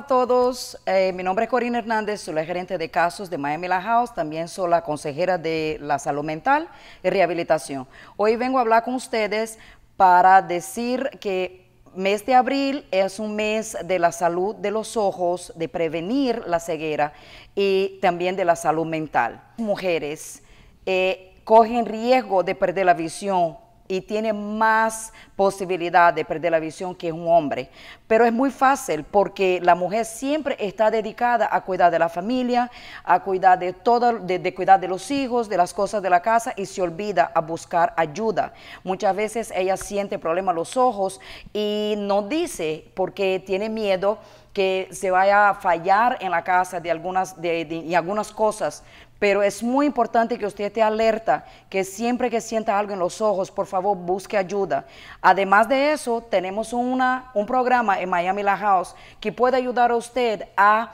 a todos. Eh, mi nombre es Corina Hernández, soy la gerente de casos de Miami La House, también soy la consejera de la salud mental y rehabilitación. Hoy vengo a hablar con ustedes para decir que mes de abril es un mes de la salud de los ojos, de prevenir la ceguera y también de la salud mental. Mujeres eh, cogen riesgo de perder la visión y tiene más posibilidad de perder la visión que un hombre. Pero es muy fácil porque la mujer siempre está dedicada a cuidar de la familia, a cuidar de todo, de, cuidar de los hijos, de las cosas de la casa y se olvida a buscar ayuda. Muchas veces ella siente problemas en los ojos y no dice porque tiene miedo que se vaya a fallar en la casa de algunas, de, algunas cosas, pero es muy importante que usted esté alerta, que siempre que sienta algo en los ojos, por favor, busque ayuda. Además de eso, tenemos una, un programa en Miami La House que puede ayudar a usted a,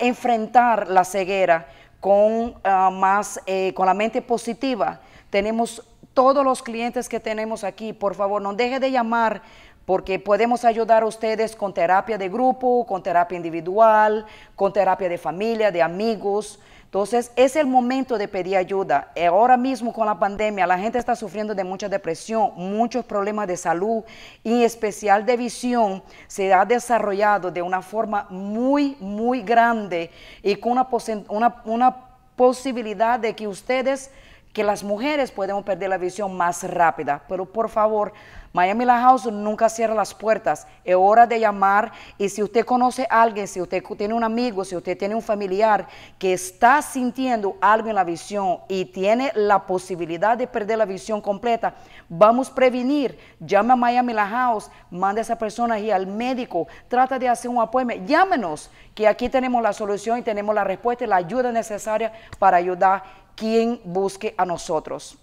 enfrentar la ceguera con, ah, más, eh, con la mente positiva. Tenemos todos los clientes que tenemos aquí, por favor, no deje de llamar porque podemos ayudar a ustedes con terapia de grupo, con terapia individual, con terapia de familia, de amigos. Entonces, es el momento de pedir ayuda. Eh, ahora mismo con la pandemia, la gente está sufriendo de mucha depresión, muchos problemas de salud y especial de visión se ha desarrollado de una forma muy, muy grande y con una, una posibilidad de que ustedes que las mujeres podemos perder la visión más rápida, pero por favor, Miami La House nunca cierra las puertas, es hora de llamar y si usted conoce a alguien, si usted tiene un amigo, si usted tiene un familiar que está sintiendo algo en la visión y tiene la posibilidad de perder la visión completa, vamos a prevenir, Llama a Miami La House, manda a esa persona y al médico, trata de hacer un apoyo, llámenos que aquí tenemos la solución y tenemos la respuesta y la ayuda necesaria para ayudar quien busque a nosotros.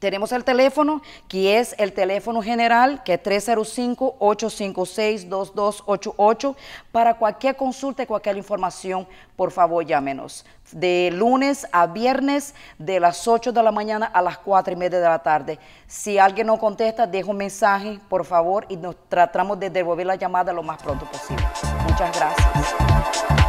Tenemos el teléfono, que es el teléfono general, que es 305-856-2288. Para cualquier consulta y cualquier información, por favor, llámenos. De lunes a viernes, de las 8 de la mañana a las 4 y media de la tarde. Si alguien no contesta, deja un mensaje, por favor, y nos tratamos de devolver la llamada lo más pronto posible. Muchas gracias.